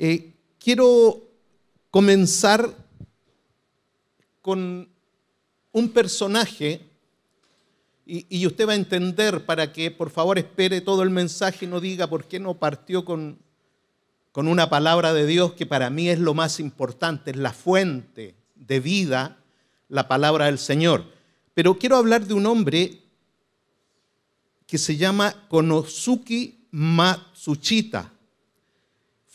Eh, quiero comenzar con un personaje y, usted va a entender para que por favor espere todo el mensaje y no diga por qué no partió con, una palabra de Dios que para mí es lo más importante, es la fuente de vida, la palabra del Señor. Pero quiero hablar de un hombre que se llama Konosuki Matsuchita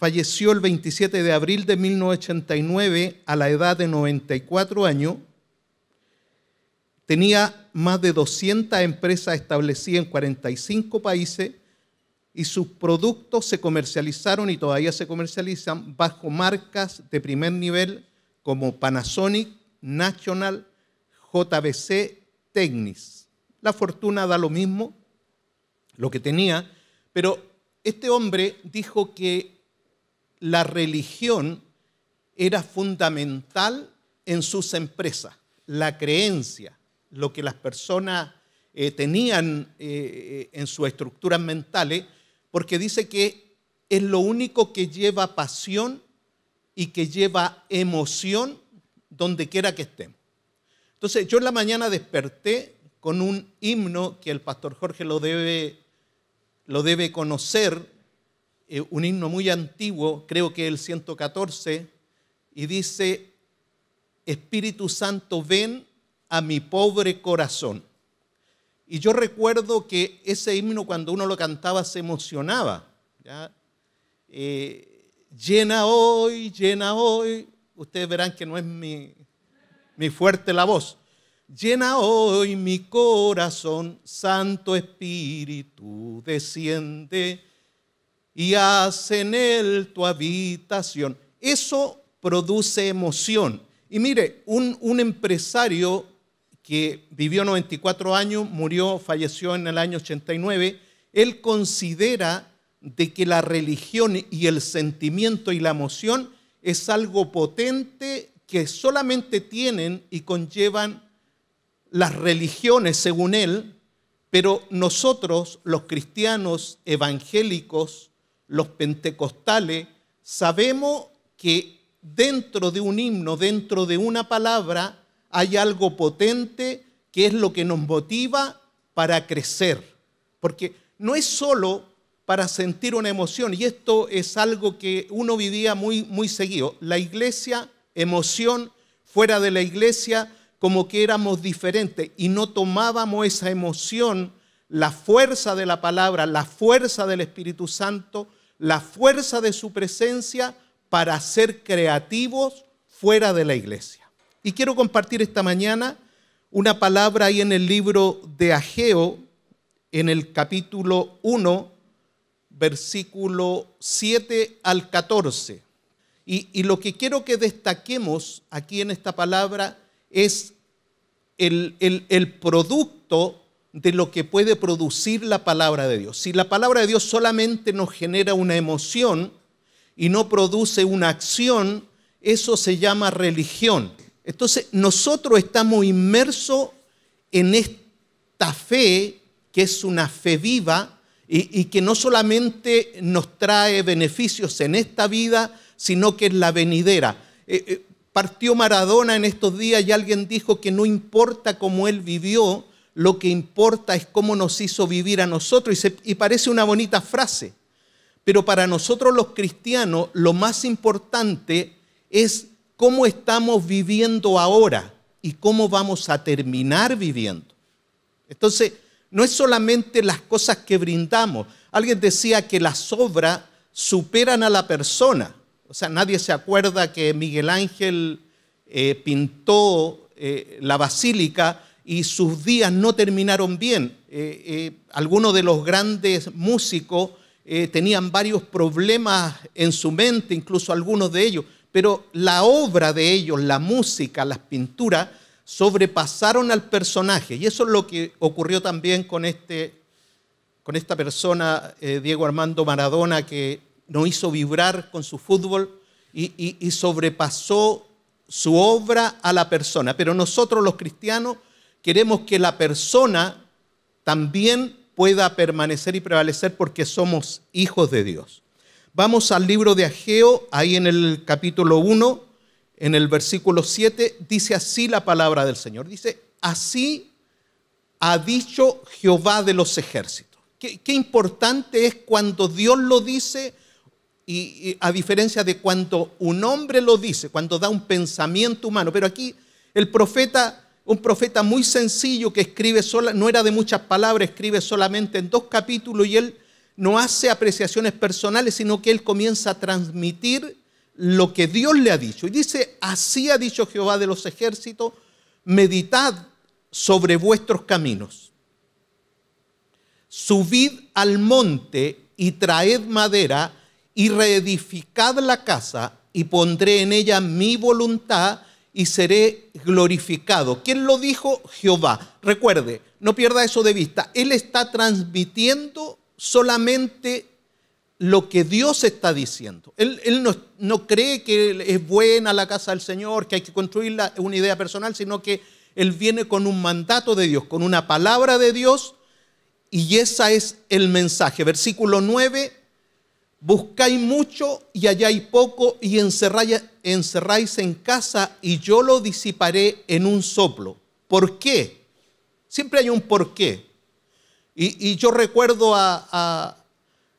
falleció el 27 de abril de 1989 a la edad de 94 años. Tenía más de 200 empresas establecidas en 45 países y sus productos se comercializaron y todavía se comercializan bajo marcas de primer nivel como Panasonic, National, JBC, Technis. La fortuna da lo mismo, lo que tenía, pero este hombre dijo que la religión era fundamental en sus empresas, la creencia, lo que las personas eh, tenían eh, eh, en sus estructuras mentales, porque dice que es lo único que lleva pasión y que lleva emoción donde quiera que estemos. Entonces yo en la mañana desperté con un himno que el pastor Jorge lo debe, lo debe conocer, eh, un himno muy antiguo, creo que el 114, y dice, Espíritu Santo, ven a mi pobre corazón. Y yo recuerdo que ese himno cuando uno lo cantaba se emocionaba. Eh, llena hoy, llena hoy. Ustedes verán que no es mi, mi fuerte la voz. Llena hoy mi corazón, Santo Espíritu, desciende y hacen en él tu habitación. Eso produce emoción. Y mire, un, empresario que vivió 94 años, murió, falleció en el año 89, él considera de que la religión y el sentimiento y la emoción es algo potente que solamente tienen y conllevan las religiones, según él, pero nosotros, los cristianos evangélicos, los pentecostales, sabemos que dentro de un himno, dentro de una palabra, hay algo potente que es lo que nos motiva para crecer. Porque no es solo para sentir una emoción, y esto es algo que uno vivía muy, muy seguido. La iglesia, emoción, fuera de la iglesia, como que éramos diferentes y no tomábamos esa emoción, la fuerza de la palabra, la fuerza del Espíritu Santo, la fuerza de su presencia para ser creativos fuera de la iglesia. Y quiero compartir esta mañana una palabra ahí en el libro de Ageo, en el capítulo 1, versículo 7 al 14. Y, lo que quiero que destaquemos aquí en esta palabra es el, el, el producto de lo que puede producir la palabra de Dios. Si la palabra de Dios solamente nos genera una emoción y no produce una acción, eso se llama religión. Entonces, nosotros estamos inmersos en esta fe, que es una fe viva y, que no solamente nos trae beneficios en esta vida, sino que es la venidera. Eh, eh, partió Maradona en estos días y alguien dijo que no importa cómo él vivió, lo que importa es cómo nos hizo vivir a nosotros. Y, parece una bonita frase, pero para nosotros los cristianos lo más importante es cómo estamos viviendo ahora y cómo vamos a terminar viviendo. Entonces, no es solamente las cosas que brindamos. Alguien decía que las obras superan a la persona. O sea, nadie se acuerda que Miguel Ángel eh, pintó eh, la basílica y sus días no terminaron bien. Eh, eh, algunos de los grandes músicos eh, tenían varios problemas en su mente, incluso algunos de ellos, pero la obra de ellos, la música, las pinturas, sobrepasaron al personaje. Y eso es lo que ocurrió también con, este, con esta persona, Diego Armando Maradona, que nos hizo vibrar con su fútbol y sobrepasó su obra a la persona. Pero nosotros los cristianos queremos que la persona también pueda permanecer y prevalecer porque somos hijos de Dios. Vamos al libro de Ageo, ahí en el capítulo 1, en el versículo 7, dice así la palabra del Señor. Dice, así ha dicho Jehová de los ejércitos. Qué, importante es cuando Dios lo dice y a diferencia de cuando un hombre lo dice, cuando da un pensamiento humano. Pero aquí el profeta un profeta muy sencillo que escribe sola, no era de muchas palabras, escribe solamente en dos capítulos y él no hace apreciaciones personales, sino que él comienza a transmitir lo que Dios le ha dicho. Y dice, así ha dicho Jehová de los ejércitos, meditad sobre vuestros caminos. Subid al monte y traed madera y reedificad la casa y pondré en ella mi voluntad y seré glorificado. ¿Quién lo dijo? Jehová. Recuerde, no pierda eso de vista. Él está transmitiendo solamente lo que Dios está diciendo. Él, no, cree que es buena la casa del Señor, que hay que construirla una idea personal, sino que Él viene con un mandato de Dios, con una palabra de Dios, y esa es el mensaje. Versículo 9, buscáis mucho y halláis poco y encerráis encerráis en casa y yo lo disiparé en un soplo. ¿Por qué? Siempre hay un por qué. Y, yo recuerdo a,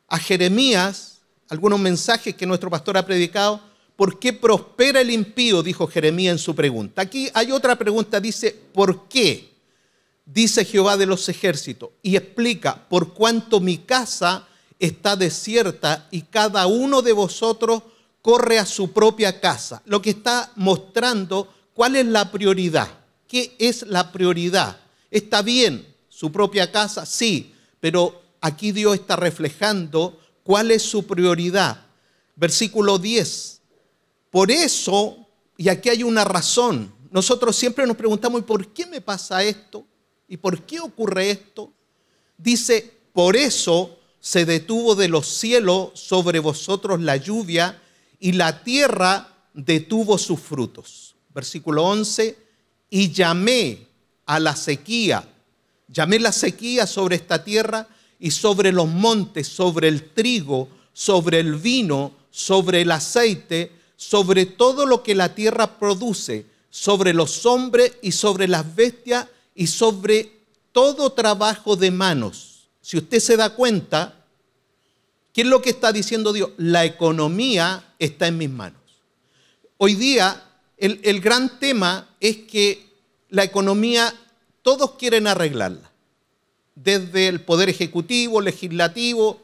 a Jeremías, algunos mensajes que nuestro pastor ha predicado, ¿por qué prospera el impío? Dijo Jeremías en su pregunta. Aquí hay otra pregunta, dice, ¿por qué? Dice Jehová de los ejércitos y explica, por cuánto mi casa está desierta y cada uno de vosotros corre a su propia casa, lo que está mostrando cuál es la prioridad, qué es la prioridad. Está bien su propia casa, sí, pero aquí Dios está reflejando cuál es su prioridad. Versículo 10. Por eso, y aquí hay una razón, nosotros siempre nos preguntamos, ¿y por qué me pasa esto? ¿Y por qué ocurre esto? Dice, por eso se detuvo de los cielos sobre vosotros la lluvia y la tierra detuvo sus frutos. Versículo 11, y llamé a la sequía, llamé la sequía sobre esta tierra y sobre los montes, sobre el trigo, sobre el vino, sobre el aceite, sobre todo lo que la tierra produce, sobre los hombres y sobre las bestias y sobre todo trabajo de manos. Si usted se da cuenta, ¿Qué es lo que está diciendo Dios? La economía está en mis manos. Hoy día el, gran tema es que la economía, todos quieren arreglarla. Desde el poder ejecutivo, legislativo,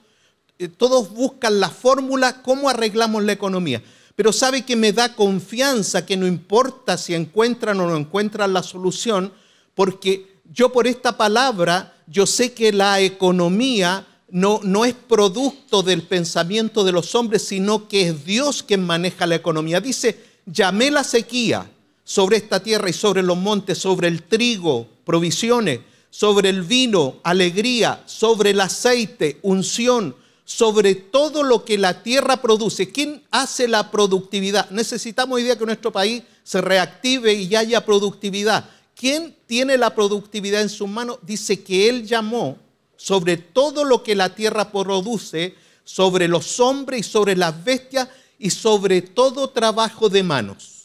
eh, todos buscan la fórmula, cómo arreglamos la economía. Pero sabe que me da confianza que no importa si encuentran o no encuentran la solución, porque yo por esta palabra, yo sé que la economía no, es producto del pensamiento de los hombres, sino que es Dios quien maneja la economía. Dice, llamé la sequía sobre esta tierra y sobre los montes, sobre el trigo, provisiones, sobre el vino, alegría, sobre el aceite, unción, sobre todo lo que la tierra produce. ¿Quién hace la productividad? Necesitamos hoy día que nuestro país se reactive y haya productividad. ¿Quién tiene la productividad en sus manos? Dice que Él llamó sobre todo lo que la tierra produce, sobre los hombres y sobre las bestias y sobre todo trabajo de manos.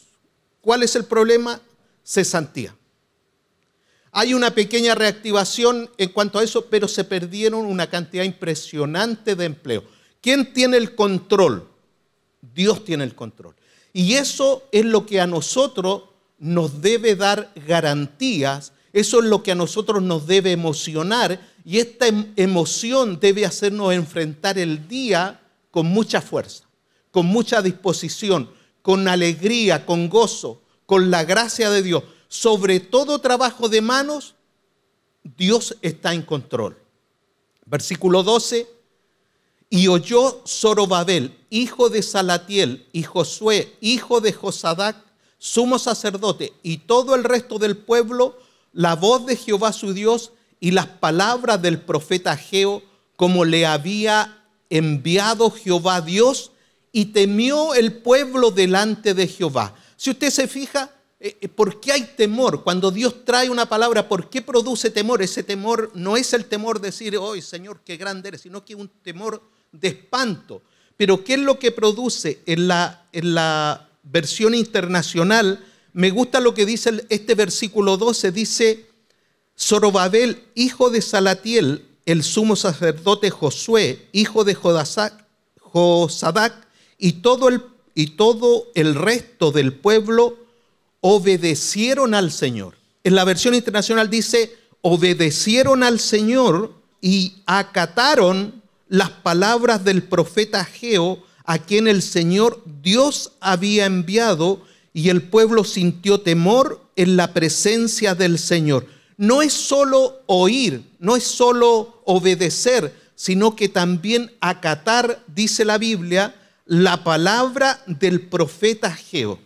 ¿Cuál es el problema? Cesantía. Hay una pequeña reactivación en cuanto a eso, pero se perdieron una cantidad impresionante de empleo. ¿Quién tiene el control? Dios tiene el control. Y eso es lo que a nosotros nos debe dar garantías, eso es lo que a nosotros nos debe emocionar y esta em, emoción debe hacernos enfrentar el día con mucha fuerza, con mucha disposición, con alegría, con gozo, con la gracia de Dios. Sobre todo trabajo de manos, Dios está en control. Versículo 12. Y oyó Zorobabel, hijo de Salatiel, y Josué, hijo de Josadac, sumo sacerdote, y todo el resto del pueblo, la voz de Jehová su Dios y las palabras del profeta Geo como le había enviado Jehová Dios y temió el pueblo delante de Jehová. Si usted se fija, eh, eh, ¿por qué hay temor? Cuando Dios trae una palabra, ¿por qué produce temor? Ese temor no es el temor de decir, hoy Señor, qué grande eres, sino que un temor de espanto. Pero ¿qué es lo que produce en la, en la versión internacional? Me gusta lo que dice este versículo 12, dice, Zorobabel, hijo de Salatiel, el sumo sacerdote Josué, hijo de Josadac, y todo, el, y todo el resto del pueblo obedecieron al Señor. En la versión internacional dice, obedecieron al Señor y acataron las palabras del profeta Geo, a quien el Señor Dios había enviado, y el pueblo sintió temor en la presencia del Señor no es solo oír, no es solo obedecer, sino que también acatar, dice la Biblia, la palabra del profeta Geo.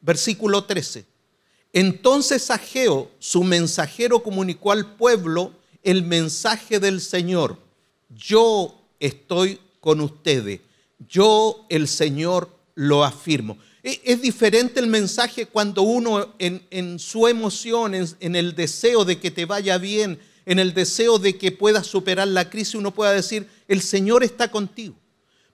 Versículo 13. Entonces Ageo, su mensajero, comunicó al pueblo el mensaje del Señor. Yo estoy con ustedes. Yo, el Señor, lo afirmo. E, es diferente el mensaje cuando uno en, su emoción, en, el deseo de que te vaya bien, en el deseo de que puedas superar la crisis, uno pueda decir, el Señor está contigo.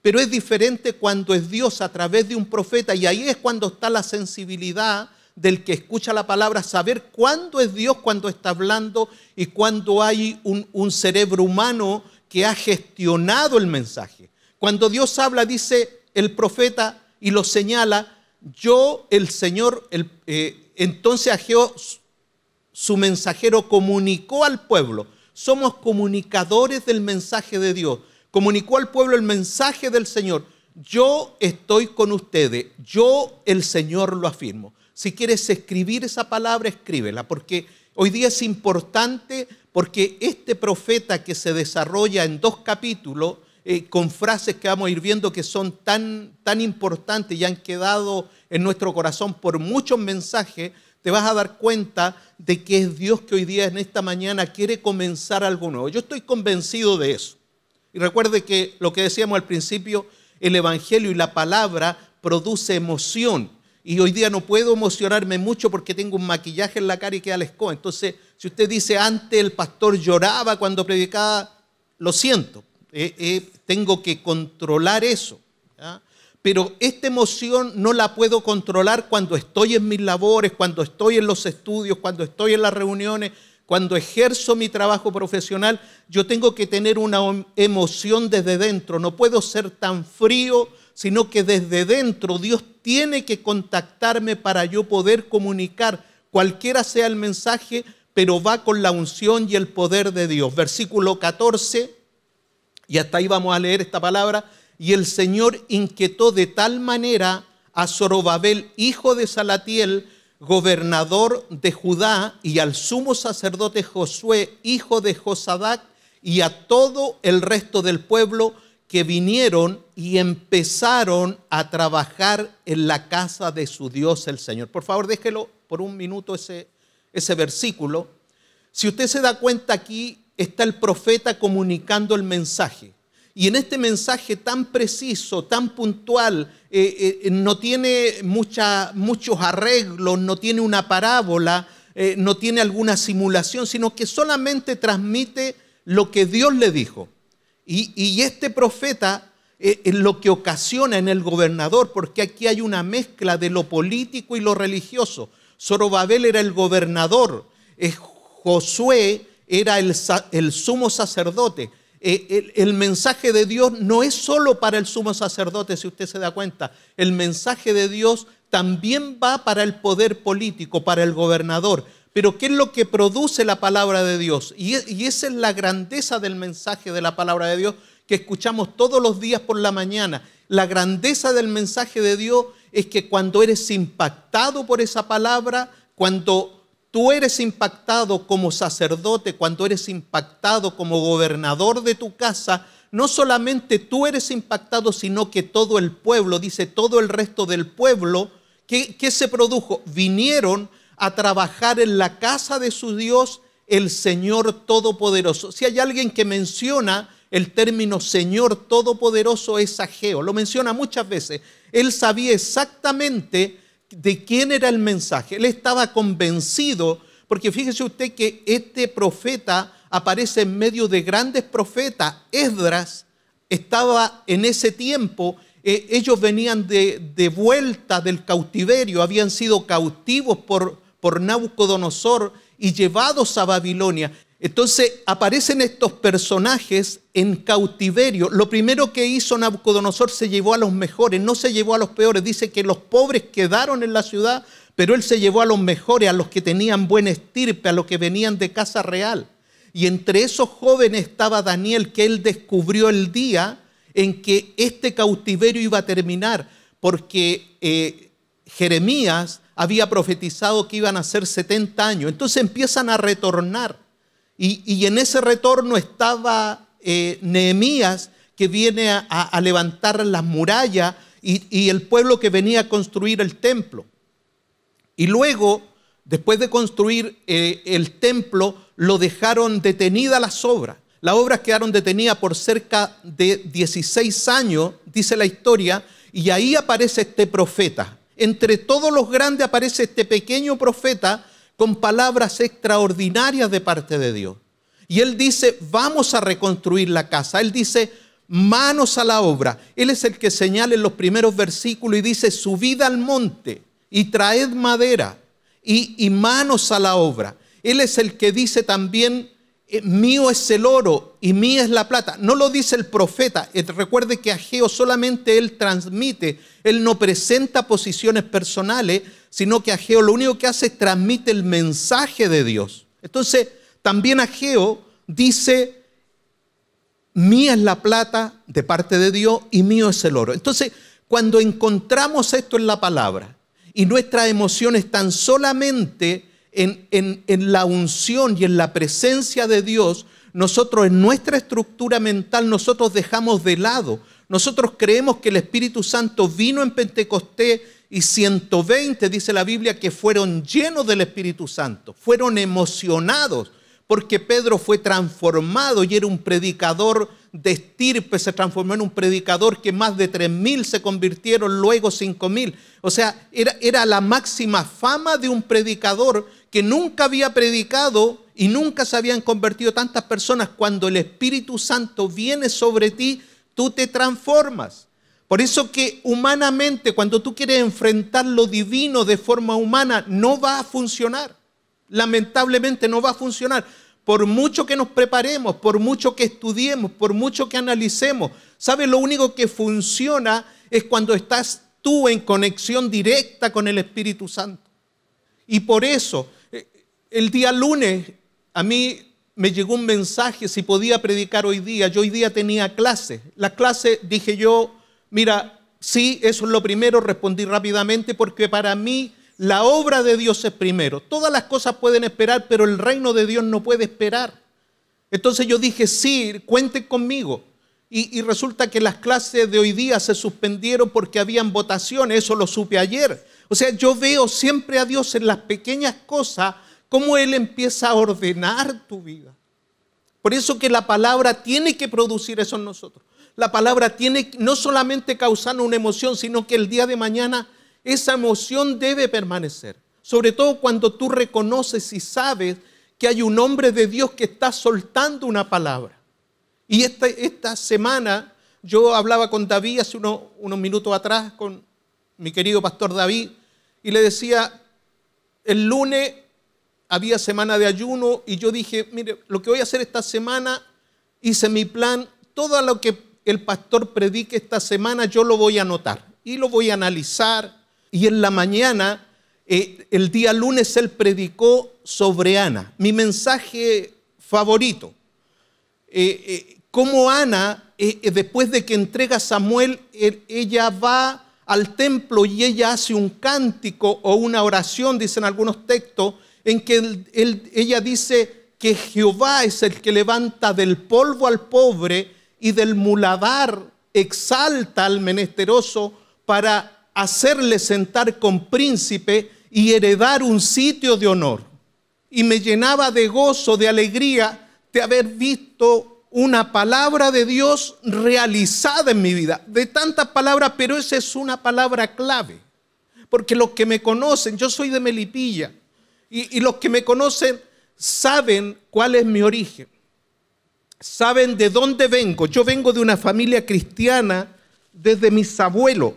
Pero es diferente cuando es Dios a través de un profeta y ahí es cuando está la sensibilidad del que escucha la palabra, saber cuándo es Dios cuando está hablando y cuándo hay un cerebro humano que ha gestionado el mensaje. Cuando Dios habla, dice el profeta y lo señala, yo, el Señor, el, a eh, entonces su mensajero, comunicó al pueblo. Somos comunicadores del mensaje de Dios. Comunicó al pueblo el mensaje del Señor. Yo estoy con ustedes. Yo, el Señor, lo afirmo. Si quieres escribir esa palabra, escríbela, porque hoy día es importante, porque este profeta que se desarrolla en dos capítulos, eh, con frases que vamos a ir viendo que son tan, tan importantes y han quedado en nuestro corazón por muchos mensajes, te vas a dar cuenta de que es Dios que hoy día en esta mañana quiere comenzar algo nuevo. Yo estoy convencido de eso. Y recuerde que lo que decíamos al principio, el Evangelio y la palabra produce emoción. Y hoy día no puedo emocionarme mucho porque tengo un maquillaje en la cara y queda lesco. Entonces, si usted dice antes el pastor lloraba cuando predicaba, lo siento tengo que controlar eso. Pero esta emoción no la puedo controlar cuando estoy en mis labores, cuando estoy en los estudios, cuando estoy en las reuniones, cuando ejerzo mi trabajo profesional. Yo tengo que tener una em, emoción desde dentro. No puedo ser tan frío, sino que desde dentro Dios tiene que contactarme para yo poder comunicar, cualquiera sea el mensaje, pero va con la unción y el poder de Dios. Versículo 14 y hasta ahí vamos a leer esta palabra, y el Señor inquietó de tal manera a Zorobabel, hijo de Salatiel, gobernador de Judá, y al sumo sacerdote Josué, hijo de Josadac, y a todo el resto del pueblo que vinieron y empezaron a trabajar en la casa de su Dios el Señor. Por favor, déjelo por un minuto ese, ese versículo. Si usted se da cuenta aquí, está el profeta comunicando el mensaje. Y en este mensaje tan preciso, tan puntual, eh, eh, no tiene muchos arreglos, no tiene una parábola, eh, no tiene alguna simulación, sino que solamente transmite lo que Dios le dijo. Y, este profeta es lo que ocasiona en el gobernador, porque aquí hay una mezcla de lo político y lo religioso. Zorobabel era el gobernador, es Josué era el, sumo sacerdote. Eh, el, mensaje de Dios no es solo para el sumo sacerdote, si usted se da cuenta. El mensaje de Dios también va para el poder político, para el gobernador. Pero ¿qué es lo que produce la palabra de Dios? Y, y esa es la grandeza del mensaje de la palabra de Dios que escuchamos todos los días por la mañana. La grandeza del mensaje de Dios es que cuando eres impactado por esa palabra, cuando Tú eres impactado como sacerdote, cuando eres impactado como gobernador de tu casa, no solamente tú eres impactado, sino que todo el pueblo, dice todo el resto del pueblo, ¿qué, se produjo? Vinieron a trabajar en la casa de su Dios, el Señor Todopoderoso. Si hay alguien que menciona el término Señor Todopoderoso, es Ageo. Lo menciona muchas veces. Él sabía exactamente de quién era el mensaje. Él estaba convencido, porque fíjese usted que este profeta aparece en medio de grandes profetas. Esdras estaba en ese tiempo, eh, ellos venían de, vuelta del cautiverio, habían sido cautivos por, por Nabucodonosor y llevados a Babilonia. Entonces aparecen estos personajes en cautiverio. Lo primero que hizo Nabucodonosor se llevó a los mejores, no se llevó a los peores. Dice que los pobres quedaron en la ciudad, pero él se llevó a los mejores, a los que tenían buen estirpe, a los que venían de casa real. Y entre esos jóvenes estaba Daniel, que él descubrió el día en que este cautiverio iba a terminar, porque eh, Jeremías había profetizado que iban a ser 70 años. Entonces empiezan a retornar y, en ese retorno estaba eh, Nehemías, que viene a, levantar las murallas y, el pueblo que venía a construir el templo. Y luego, después de construir eh, el templo, lo dejaron detenida las obras. Las obras quedaron detenidas por cerca de 16 años, dice la historia, y ahí aparece este profeta. Entre todos los grandes aparece este pequeño profeta con palabras extraordinarias de parte de Dios. Y él dice, vamos a reconstruir la casa. Él dice, manos a la obra. Él es el que señala en los primeros versículos y dice, subid al monte y traed madera y, manos a la obra. Él es el que dice también, eh, mío es el oro y mía es la plata. No lo dice el profeta. Eh, recuerde que Ageo solamente él transmite, él no presenta posiciones personales, sino que Ageo lo único que hace es transmite el mensaje de Dios. Entonces, también Ageo dice, mía es la plata de parte de Dios y mío es el oro. Entonces, cuando encontramos esto en la palabra y nuestras emociones están solamente en, en la unción y en la presencia de Dios, nosotros en nuestra estructura mental, nosotros dejamos de lado. Nosotros creemos que el Espíritu Santo vino en Pentecostés y 120 dice la Biblia que fueron llenos del Espíritu Santo, fueron emocionados porque Pedro fue transformado y era un predicador de estirpe, se transformó en un predicador que más de 3.000 se convirtieron, luego 5.000. O sea, era, era, la máxima fama de un predicador que nunca había predicado y nunca se habían convertido tantas personas. Cuando el Espíritu Santo viene sobre ti, tú te transformas. Por eso que humanamente, cuando tú quieres enfrentar lo divino de forma humana, no va a funcionar. Lamentablemente no va a funcionar. Por mucho que nos preparemos, por mucho que estudiemos, por mucho que analicemos, ¿sabes? Lo único que funciona es cuando estás tú en conexión directa con el Espíritu Santo. Y por eso, eh, el día lunes, a mí me llegó un mensaje si podía predicar hoy día. Yo hoy día tenía clase. Las clases, dije yo, Mira, sí, eso es lo primero, respondí rápidamente porque para mí la obra de Dios es primero. Todas las cosas pueden esperar, pero el reino de Dios no puede esperar. Entonces yo dije, sí, cuente conmigo. Y, y, resulta que las clases de hoy día se suspendieron porque habían votaciones, eso lo supe ayer. O sea, yo veo siempre a Dios en las pequeñas cosas, cómo Él empieza a ordenar tu vida. Por eso que la palabra tiene que producir eso en nosotros la palabra tiene no solamente causar una emoción, sino que el día de mañana esa emoción debe permanecer. Sobre todo cuando tú reconoces y sabes que hay un hombre de Dios que está soltando una palabra. Y esta, esta semana yo hablaba con David hace unos minutos atrás, con mi querido pastor David, y le decía, el lunes había semana de ayuno y yo dije, mire, lo que voy a hacer esta semana, hice mi plan, todo lo que el pastor predique esta semana, yo lo voy a anotar y lo voy a analizar. Y en la mañana, eh, el día lunes, él predicó sobre Ana, mi mensaje favorito. Eh, eh, cómo Ana, después de que entrega a Samuel, ella va al templo y ella hace un cántico o una oración, dicen algunos textos, en que ella dice que Jehová es el que levanta del polvo al pobre y del muladar exalta al menesteroso para hacerle sentar con príncipe y heredar un sitio de honor. Y me llenaba de gozo, de alegría, de haber visto una palabra de Dios realizada en mi vida. De tantas palabras, pero esa es una palabra clave. Porque los que me conocen, yo soy de Melipilla, y, y los que me conocen saben cuál es mi origen saben de dónde vengo. Yo vengo de una familia cristiana desde mis abuelos,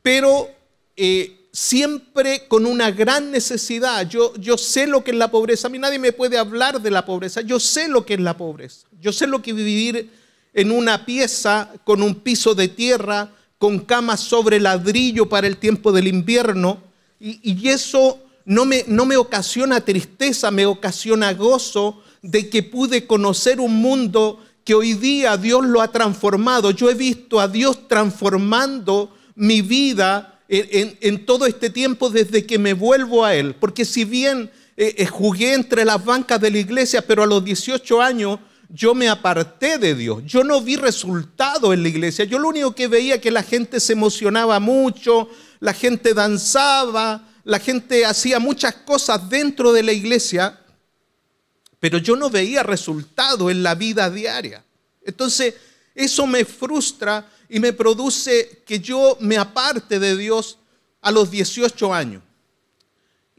pero eh, siempre con una gran necesidad. Yo, yo sé lo que es la pobreza. A mí nadie me puede hablar de la pobreza. Yo sé lo que es la pobreza. Yo sé lo que es vivir en una pieza con un piso de tierra, con camas sobre ladrillo para el tiempo del invierno. Y, eso me, no me ocasiona tristeza, me ocasiona gozo, de que pude conocer un mundo que hoy día Dios lo ha transformado. Yo he visto a Dios transformando mi vida en, todo este tiempo desde que me vuelvo a Él. Porque si bien eh, eh, jugué entre las bancas de la iglesia, pero a los 18 años yo me aparté de Dios. Yo no vi resultado en la iglesia. Yo lo único que veía que la gente se emocionaba mucho, la gente danzaba, la gente hacía muchas cosas dentro de la iglesia, pero yo no veía resultado en la vida diaria. Entonces, eso me frustra y me produce que yo me aparte de Dios a los 18 años.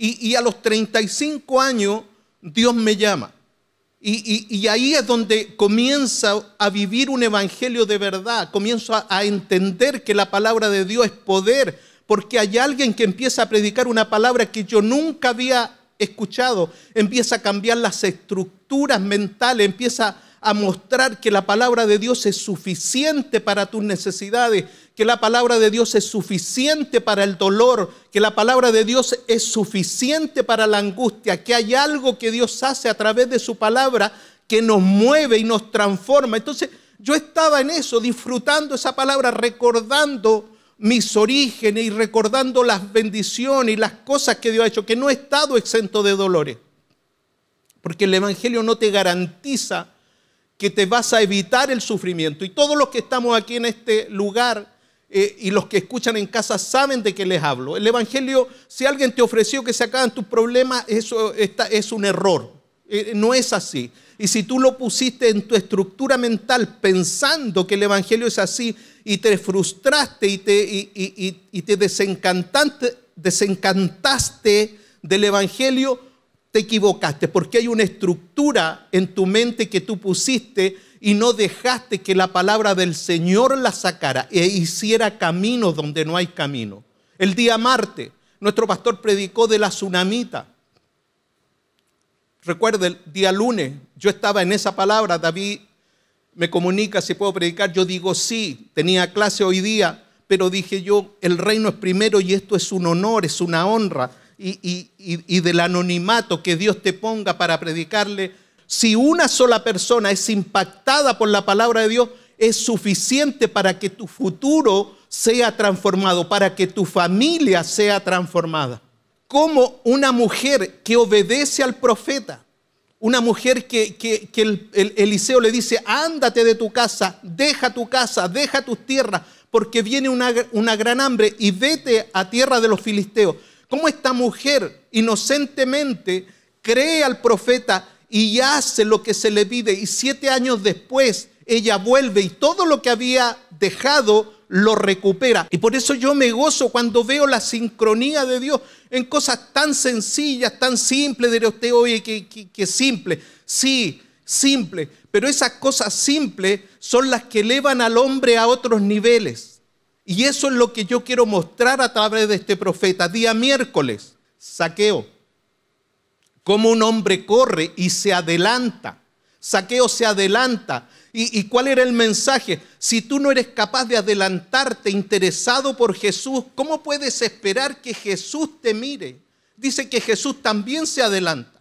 Y, a los 35 años Dios me llama. Y, ahí es donde comienza a vivir un evangelio de verdad, comienzo a, a entender que la palabra de Dios es poder, porque hay alguien que empieza a predicar una palabra que yo nunca había escuchado, empieza a cambiar las estructuras mentales, empieza a mostrar que la palabra de Dios es suficiente para tus necesidades, que la palabra de Dios es suficiente para el dolor, que la palabra de Dios es suficiente para la angustia, que hay algo que Dios hace a través de su palabra que nos mueve y nos transforma. Entonces yo estaba en eso, disfrutando esa palabra, recordando mis orígenes y recordando las bendiciones y las cosas que Dios ha hecho, que no he estado exento de dolores. Porque el Evangelio no te garantiza que te vas a evitar el sufrimiento. Y todos los que estamos aquí en este lugar eh, y los que escuchan en casa saben de qué les hablo. El Evangelio, si alguien te ofreció que se acaban tus problemas, eso es un error. Eh, no es así. Y si tú lo pusiste en tu estructura mental pensando que el Evangelio es así, y te frustraste y te, y, te desencantaste, desencantaste del Evangelio, te equivocaste, porque hay una estructura en tu mente que tú pusiste y no dejaste que la palabra del Señor la sacara e hiciera camino donde no hay camino. El día martes, nuestro pastor predicó de la tsunamita. recuerde el día lunes, yo estaba en esa palabra, David me comunica si puedo predicar, yo digo sí, tenía clase hoy día, pero dije yo, el reino es primero y esto es un honor, es una honra, y, del anonimato que Dios te ponga para predicarle, si una sola persona es impactada por la palabra de Dios, es suficiente para que tu futuro sea transformado, para que tu familia sea transformada. Como una mujer que obedece al profeta, una mujer que, el, Eliseo le dice, ándate de tu casa, deja tu casa, deja tus tierras, porque viene una, una gran hambre y vete a tierra de los filisteos. ¿Cómo esta mujer inocentemente cree al profeta y hace lo que se le pide? Y siete años después ella vuelve y todo lo que había dejado lo recupera. Y por eso yo me gozo cuando veo la sincronía de Dios en cosas tan sencillas, tan simples. Diré usted, oye, que, que simple. Sí, simple. Pero esas cosas simples son las que elevan al hombre a otros niveles. Y eso es lo que yo quiero mostrar a través de este profeta. Día miércoles, saqueo. Como un hombre corre y se adelanta. Saqueo se adelanta ¿Y, cuál era el mensaje? Si tú no eres capaz de adelantarte interesado por Jesús, ¿cómo puedes esperar que Jesús te mire? Dice que Jesús también se adelanta.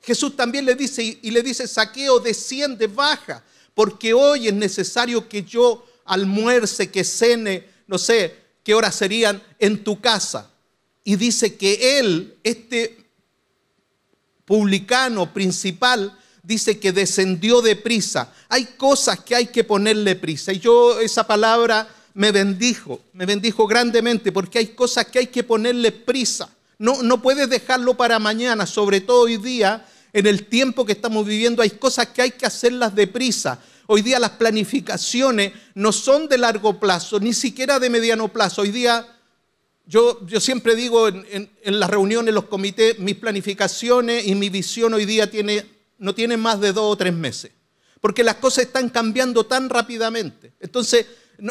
Jesús también le dice y, le dice, saqueo, desciende, baja, porque hoy es necesario que yo almuerce, que cene, no sé qué horas serían en tu casa. Y dice que él, este publicano principal, dice que descendió de prisa. Hay cosas que hay que ponerle prisa. Y yo esa palabra me bendijo, me bendijo grandemente porque hay cosas que hay que ponerle prisa. No, no puedes dejarlo para mañana, sobre todo hoy día, en el tiempo que estamos viviendo, hay cosas que hay que hacerlas deprisa. Hoy día las planificaciones no son de largo plazo, ni siquiera de mediano plazo. Hoy día yo, yo siempre digo en, en las reuniones, los comités, mis planificaciones y mi visión hoy día tiene no tiene más de dos o tres meses, porque las cosas están cambiando tan rápidamente. Entonces,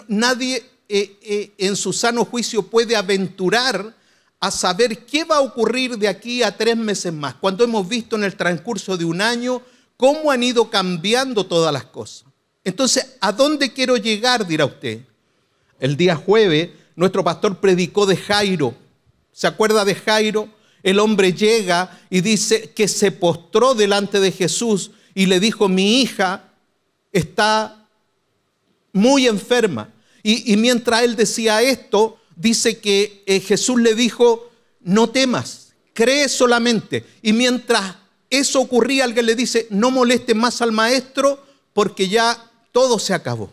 nadie eh, eh, en su sano juicio puede aventurar a saber qué va a ocurrir de aquí a tres meses más, cuando hemos visto en el transcurso de un año cómo han ido cambiando todas las cosas. Entonces, ¿a dónde quiero llegar? dirá usted. El día jueves, nuestro pastor predicó de Jairo. ¿Se acuerda de Jairo? el hombre llega y dice que se postró delante de Jesús y le dijo, mi hija está muy enferma. Y, mientras él decía esto, dice que eh, Jesús le dijo, no temas, cree solamente. Y mientras eso ocurría, alguien le dice, no moleste más al maestro porque ya todo se acabó.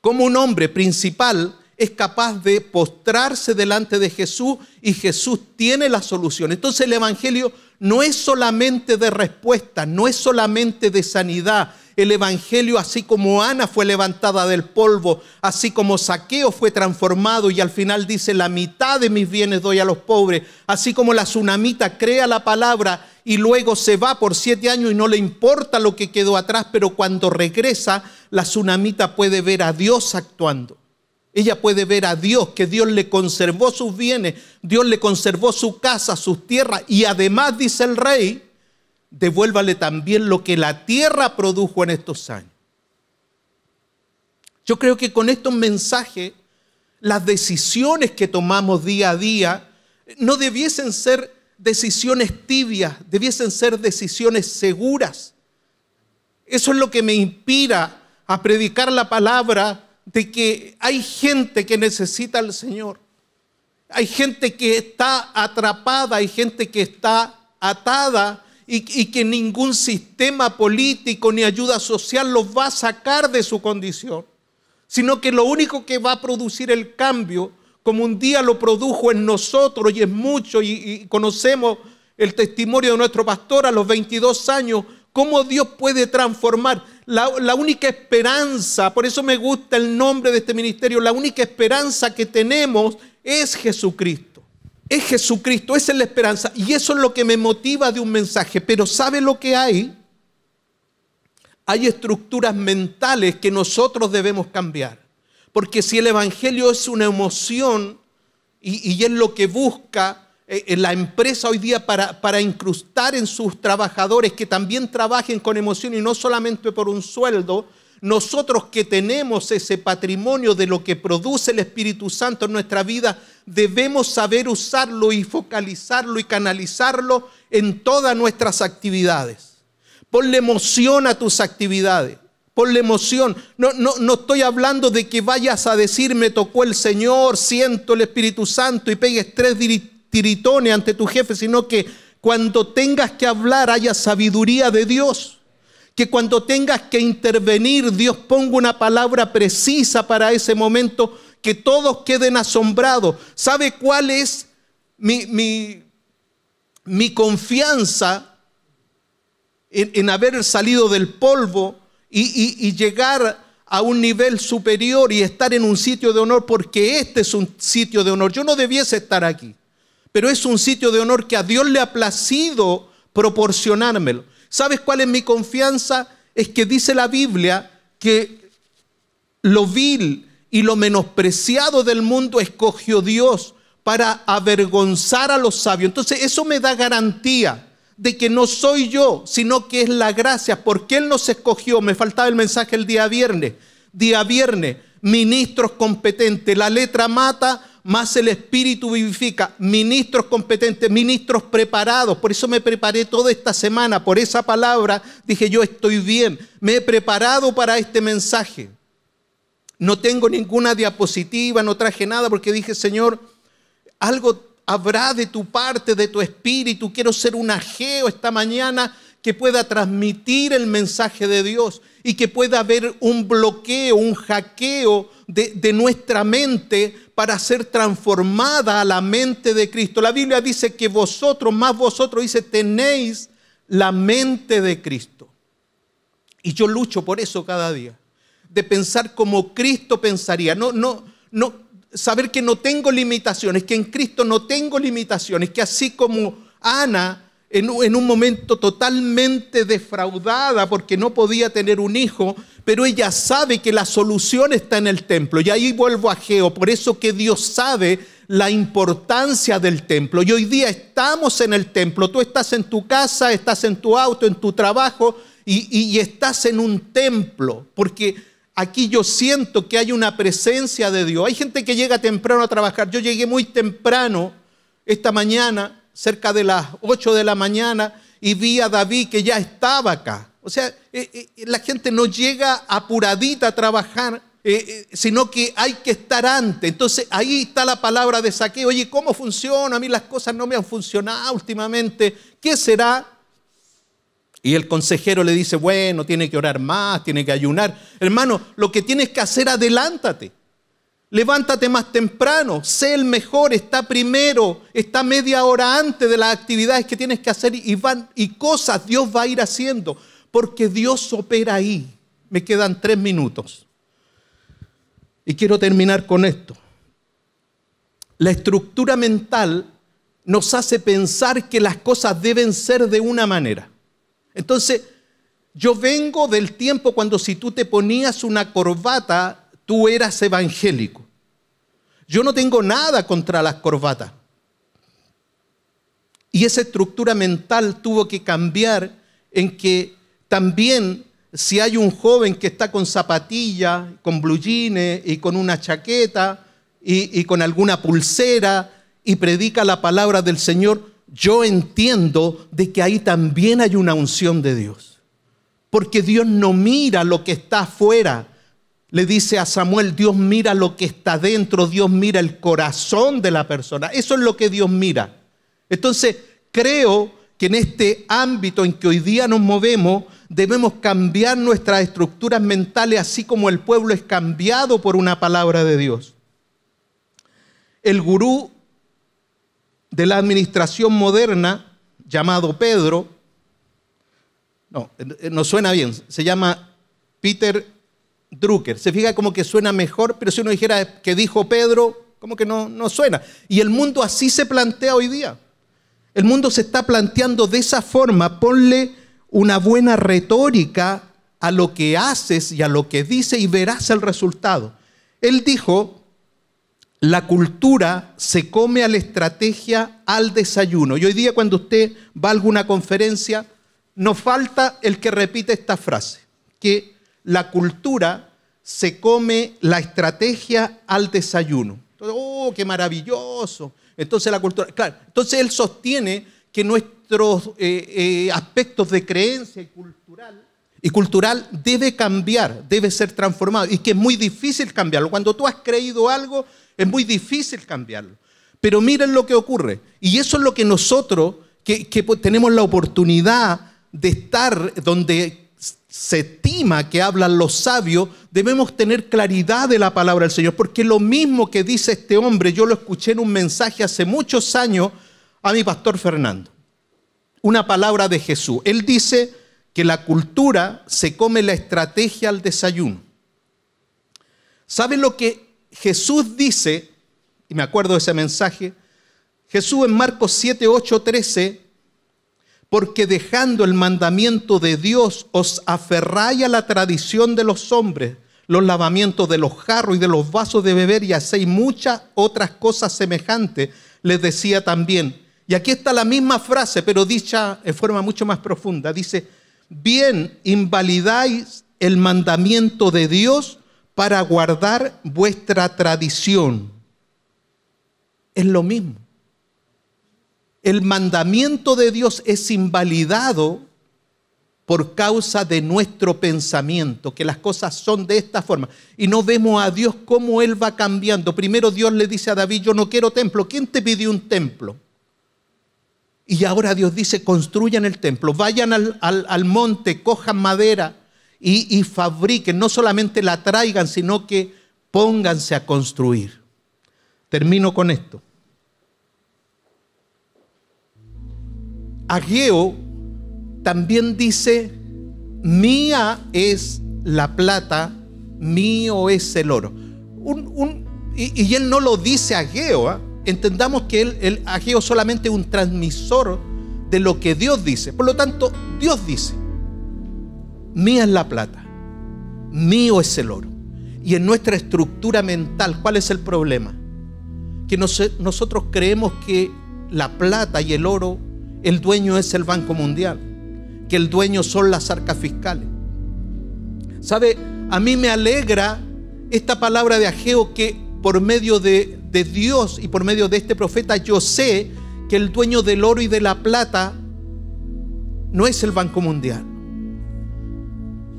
Como un hombre principal es capaz de postrarse delante de Jesús y Jesús tiene la solución. Entonces el Evangelio no es solamente de respuesta, no es solamente de sanidad. El Evangelio, así como Ana fue levantada del polvo, así como Saqueo fue transformado y al final dice, la mitad de mis bienes doy a los pobres, así como la tsunamita crea la palabra y luego se va por siete años y no le importa lo que quedó atrás, pero cuando regresa, la tsunamita puede ver a Dios actuando. Ella puede ver a Dios, que Dios le conservó sus bienes, Dios le conservó su casa, sus tierras, y además, dice el rey, devuélvale también lo que la tierra produjo en estos años. Yo creo que con estos mensajes, las decisiones que tomamos día a día no debiesen ser decisiones tibias, debiesen ser decisiones seguras. Eso es lo que me inspira a predicar la palabra de que hay gente que necesita al Señor. Hay gente que está atrapada, hay gente que está atada y, que ningún sistema político ni ayuda social los va a sacar de su condición, sino que lo único que va a producir el cambio, como un día lo produjo en nosotros y es mucho, y, y conocemos el testimonio de nuestro pastor a los 22 años, cómo Dios puede transformar. La, única esperanza, por eso me gusta el nombre de este ministerio, la única esperanza que tenemos es Jesucristo. Es Jesucristo, esa es la esperanza. Y eso es lo que me motiva de un mensaje. Pero ¿sabe lo que hay? Hay estructuras mentales que nosotros debemos cambiar. Porque si el Evangelio es una emoción y, y es lo que busca, eh, eh, la empresa hoy día para, incrustar en sus trabajadores que también trabajen con emoción y no solamente por un sueldo, nosotros que tenemos ese patrimonio de lo que produce el Espíritu Santo en nuestra vida, debemos saber usarlo y focalizarlo y canalizarlo en todas nuestras actividades. Ponle emoción a tus actividades. Ponle emoción. No, no, estoy hablando de que vayas a decir me tocó el Señor, siento el Espíritu Santo y pegues tres tiritone ante tu jefe, sino que cuando tengas que hablar haya sabiduría de Dios. Que cuando tengas que intervenir, Dios ponga una palabra precisa para ese momento, que todos queden asombrados. ¿Sabe cuál es mi, mi, confianza en, haber salido del polvo y llegar a un nivel superior y estar en un sitio de honor porque este es un sitio de honor. Yo no debiese estar aquí pero es un sitio de honor que a Dios le ha placido proporcionármelo. ¿Sabes cuál es mi confianza? Es que dice la Biblia que lo vil y lo menospreciado del mundo escogió Dios para avergonzar a los sabios. Entonces eso me da garantía de que no soy yo, sino que es la gracia, porque Él nos escogió. Me faltaba el mensaje el día viernes. Día viernes, ministros competentes. La letra mata, más el Espíritu vivifica. Ministros competentes, ministros preparados. Por eso me preparé toda esta semana. Por esa palabra dije yo estoy bien. Me he preparado para este mensaje. No tengo ninguna diapositiva, no traje nada porque dije, Señor, algo habrá de tu parte, de tu espíritu. Quiero ser un ajeo esta mañana que pueda transmitir el mensaje de Dios y que pueda haber un bloqueo, un hackeo de, de, nuestra mente para ser transformada a la mente de Cristo. La Biblia dice que vosotros, más vosotros, dice, tenéis la mente de Cristo. Y yo lucho por eso cada día, de pensar como Cristo pensaría, no, no, no, saber que no tengo limitaciones, que en Cristo no tengo limitaciones, que así como Ana en, un momento totalmente defraudada porque no podía tener un hijo, pero ella sabe que la solución está en el templo. Y ahí vuelvo a Geo, por eso que Dios sabe la importancia del templo. Y hoy día estamos en el templo, tú estás en tu casa, estás en tu auto, en tu trabajo y estás en un templo, porque aquí yo siento que hay una presencia de Dios. Hay gente que llega temprano a trabajar, yo llegué muy temprano esta mañana cerca de las 8 de la mañana y vi a David que ya estaba acá. O sea, eh, eh, la gente no llega apuradita a trabajar, eh, sino que hay que estar antes. Entonces ahí está la palabra de saqueo. Oye, ¿cómo funciona? A mí las cosas no me han funcionado últimamente. ¿Qué será? Y el consejero le dice, bueno, tiene que orar más, tiene que ayunar. Hermano, lo que tienes que hacer, adelántate. Levántate más temprano, sé el mejor, está primero, está media hora antes de las actividades que tienes que hacer y, y cosas Dios va a ir haciendo, porque Dios opera ahí. Me quedan tres minutos. Y quiero terminar con esto. La estructura mental nos hace pensar que las cosas deben ser de una manera. Entonces, yo vengo del tiempo cuando si tú te ponías una corbata, tú eras evangélico. Yo no tengo nada contra las corbatas. Y esa estructura mental tuvo que cambiar en que también si hay un joven que está con zapatillas, con blue jeans y con una chaqueta y, y, con alguna pulsera y predica la palabra del Señor, yo entiendo de que ahí también hay una unción de Dios. Porque Dios no mira lo que está afuera, le dice a Samuel, Dios mira lo que está dentro, Dios mira el corazón de la persona. Eso es lo que Dios mira. Entonces, creo que en este ámbito en que hoy día nos movemos, debemos cambiar nuestras estructuras mentales, así como el pueblo es cambiado por una palabra de Dios. El gurú de la administración moderna, llamado Pedro, no, eh, eh, no suena bien, se llama Peter Drucker. Se fija como que suena mejor, pero si uno dijera que dijo Pedro, como que no, no suena. Y el mundo así se plantea hoy día. El mundo se está planteando de esa forma. Ponle una buena retórica a lo que haces y a lo que dices y verás el resultado. Él dijo, la cultura se come a la estrategia al desayuno. Y hoy día cuando usted va a alguna conferencia, nos falta el que repite esta frase, que la cultura se come la estrategia al desayuno. Entonces, oh, qué maravilloso. Entonces la cultura, claro, entonces él sostiene que nuestros eh, eh, aspectos de creencia y cultural, y cultural debe cambiar, debe ser transformado, y que es muy difícil cambiarlo. Cuando tú has creído algo, es muy difícil cambiarlo. Pero miren lo que ocurre, y eso es lo que nosotros, que, que tenemos la oportunidad de estar donde se estima que hablan los sabios, debemos tener claridad de la palabra del Señor, porque lo mismo que dice este hombre, yo lo escuché en un mensaje hace muchos años a mi pastor Fernando, una palabra de Jesús. Él dice que la cultura se come la estrategia al desayuno. ¿Saben lo que Jesús dice? Y me acuerdo de ese mensaje. Jesús en Marcos 7, 8, 13 porque dejando el mandamiento de Dios os aferráis a la tradición de los hombres, los lavamientos de los jarros y de los vasos de beber y hacéis muchas otras cosas semejantes, les decía también. Y aquí está la misma frase, pero dicha en forma mucho más profunda. Dice, bien invalidáis el mandamiento de Dios para guardar vuestra tradición. Es lo mismo el mandamiento de Dios es invalidado por causa de nuestro pensamiento, que las cosas son de esta forma. Y no vemos a Dios cómo Él va cambiando. Primero Dios le dice a David, yo no quiero templo. ¿Quién te pidió un templo? Y ahora Dios dice, construyan el templo, vayan al, monte, cojan madera y fabriquen. No solamente la traigan, sino que pónganse a construir. Termino con esto. Ageo también dice, mía es la plata, mío es el oro. y, él no lo dice a Ageo. ¿ah? Entendamos que él, Ageo solamente es un transmisor de lo que Dios dice. Por lo tanto, Dios dice, mía es la plata, mío es el oro. Y en nuestra estructura mental, ¿cuál es el problema? Que nosotros creemos que la plata y el oro el dueño es el Banco Mundial, que el dueño son las arcas fiscales. ¿Sabe? A mí me alegra esta palabra de Ageo que por medio de, de Dios y por medio de este profeta yo sé que el dueño del oro y de la plata no es el Banco Mundial.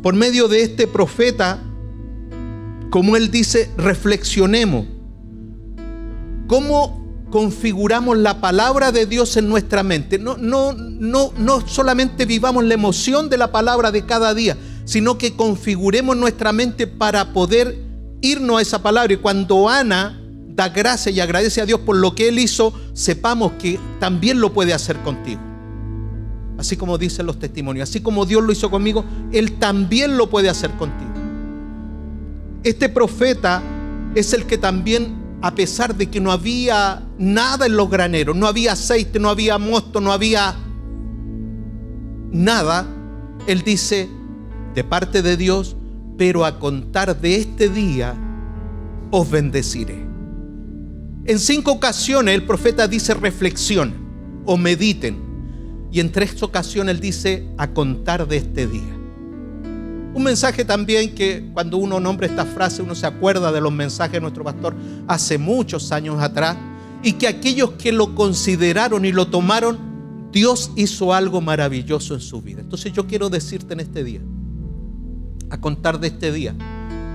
Por medio de este profeta, como él dice, reflexionemos. ¿Cómo configuramos la palabra de Dios en nuestra mente. No, no, no, no solamente vivamos la emoción de la palabra de cada día, sino que configuremos nuestra mente para poder irnos a esa palabra. Y cuando Ana da gracias y agradece a Dios por lo que Él hizo, sepamos que también lo puede hacer contigo. Así como dicen los testimonios, así como Dios lo hizo conmigo, Él también lo puede hacer contigo. Este profeta es el que también a pesar de que no había nada en los graneros, no había aceite, no había mosto, no había nada, él dice, de parte de Dios, pero a contar de este día os bendeciré. En cinco ocasiones el profeta dice reflexión o mediten. Y en tres ocasiones él dice a contar de este día. Un mensaje también que cuando uno nombra esta frase, uno se acuerda de los mensajes de nuestro pastor hace muchos años atrás, y que aquellos que lo consideraron y lo tomaron, Dios hizo algo maravilloso en su vida. Entonces yo quiero decirte en este día, a contar de este día,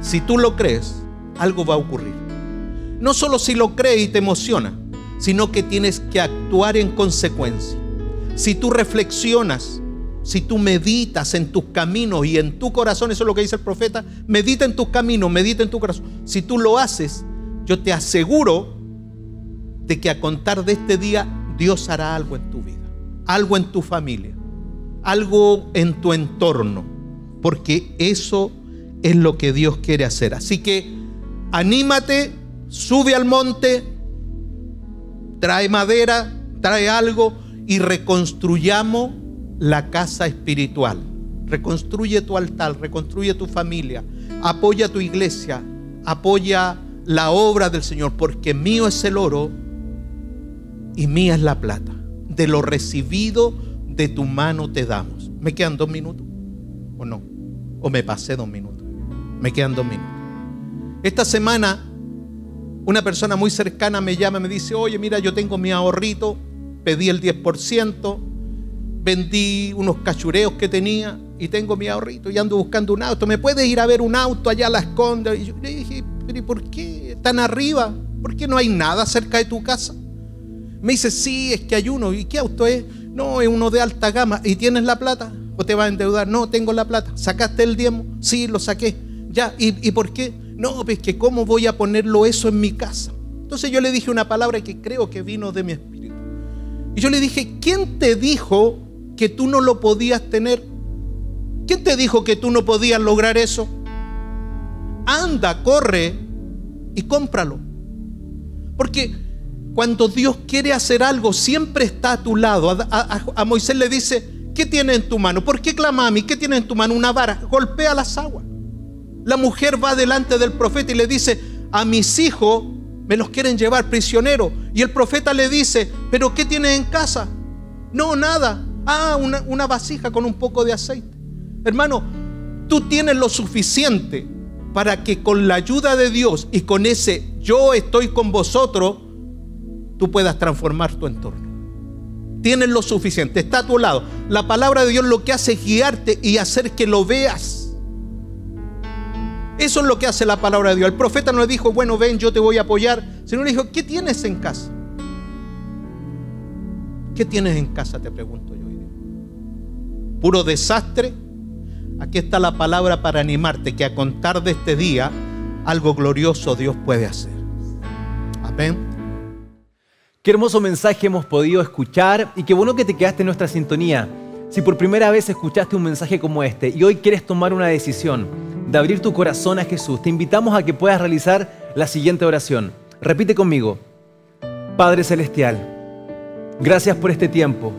si tú lo crees, algo va a ocurrir. No solo si lo crees y te emociona, sino que tienes que actuar en consecuencia. Si tú reflexionas, si tú meditas en tus caminos y en tu corazón, eso es lo que dice el profeta, medita en tus caminos, medita en tu corazón. Si tú lo haces, yo te aseguro de que a contar de este día Dios hará algo en tu vida, algo en tu familia, algo en tu entorno, porque eso es lo que Dios quiere hacer. Así que anímate, sube al monte, trae madera, trae algo y reconstruyamos la casa espiritual. Reconstruye tu altar, reconstruye tu familia, apoya tu iglesia, apoya la obra del Señor, porque mío es el oro y mía es la plata. De lo recibido de tu mano te damos. ¿Me quedan dos minutos? ¿O no? ¿O me pasé dos minutos? Me quedan dos minutos. Esta semana una persona muy cercana me llama y me dice, oye, mira, yo tengo mi ahorrito, pedí el 10%, vendí unos cachureos que tenía y tengo mi ahorrito y ando buscando un auto. ¿Me puedes ir a ver un auto allá a la esconda Y yo le dije, ¿pero por qué tan arriba? ¿Por qué no hay nada cerca de tu casa? Me dice, sí, es que hay uno. ¿Y qué auto es? No, es uno de alta gama. ¿Y tienes la plata? ¿O te vas a endeudar? No, tengo la plata. ¿Sacaste el diezmo? Sí, lo saqué. Ya, ¿y, por qué? No, pues que cómo voy a ponerlo eso en mi casa. Entonces yo le dije una palabra que creo que vino de mi espíritu. Y yo le dije, ¿quién te dijo que tú no lo podías tener? ¿Quién te dijo que tú no podías lograr eso? Anda, corre y cómpralo. Porque cuando Dios quiere hacer algo, siempre está a tu lado. A, Moisés le dice, ¿qué tiene en tu mano? ¿Por qué clama a mí? ¿Qué tiene en tu mano? Una vara. Golpea las aguas. La mujer va delante del profeta y le dice, a mis hijos me los quieren llevar prisioneros. Y el profeta le dice, ¿pero qué tienes en casa? No, nada. Ah, una, vasija con un poco de aceite. Hermano, tú tienes lo suficiente para que con la ayuda de Dios y con ese yo estoy con vosotros, tú puedas transformar tu entorno. Tienes lo suficiente, está a tu lado. La palabra de Dios lo que hace es guiarte y hacer que lo veas. Eso es lo que hace la palabra de Dios. El profeta no le dijo, bueno, ven, yo te voy a apoyar, sino le dijo, ¿qué tienes en casa? ¿Qué tienes en casa? Te pregunto yo. Puro desastre. Aquí está la palabra para animarte que a contar de este día algo glorioso Dios puede hacer. Amén. Qué hermoso mensaje hemos podido escuchar y qué bueno que te quedaste en nuestra sintonía. Si por primera vez escuchaste un mensaje como este y hoy quieres tomar una decisión de abrir tu corazón a Jesús, te invitamos a que puedas realizar la siguiente oración. Repite conmigo. Padre Celestial, Gracias por este tiempo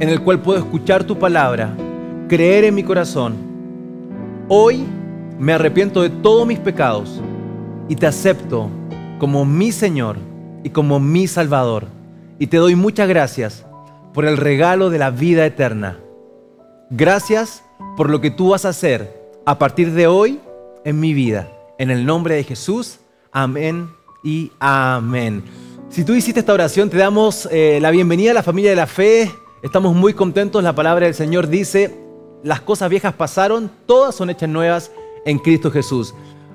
en el cual puedo escuchar tu palabra, creer en mi corazón. Hoy me arrepiento de todos mis pecados y te acepto como mi Señor y como mi Salvador. Y te doy muchas gracias por el regalo de la vida eterna. Gracias por lo que tú vas a hacer a partir de hoy en mi vida. En el nombre de Jesús, amén y amén. Si tú hiciste esta oración, te damos eh, la bienvenida a la familia de la fe. Estamos muy contentos. La palabra del Señor dice, las cosas viejas pasaron, todas son hechas nuevas en Cristo Jesús.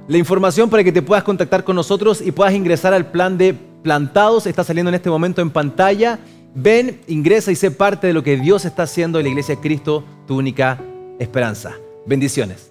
La información para que te puedas contactar con nosotros y puedas ingresar al plan de plantados está saliendo en este momento en pantalla. Ven, ingresa y sé parte de lo que Dios está haciendo en la Iglesia de Cristo, tu única esperanza. Bendiciones.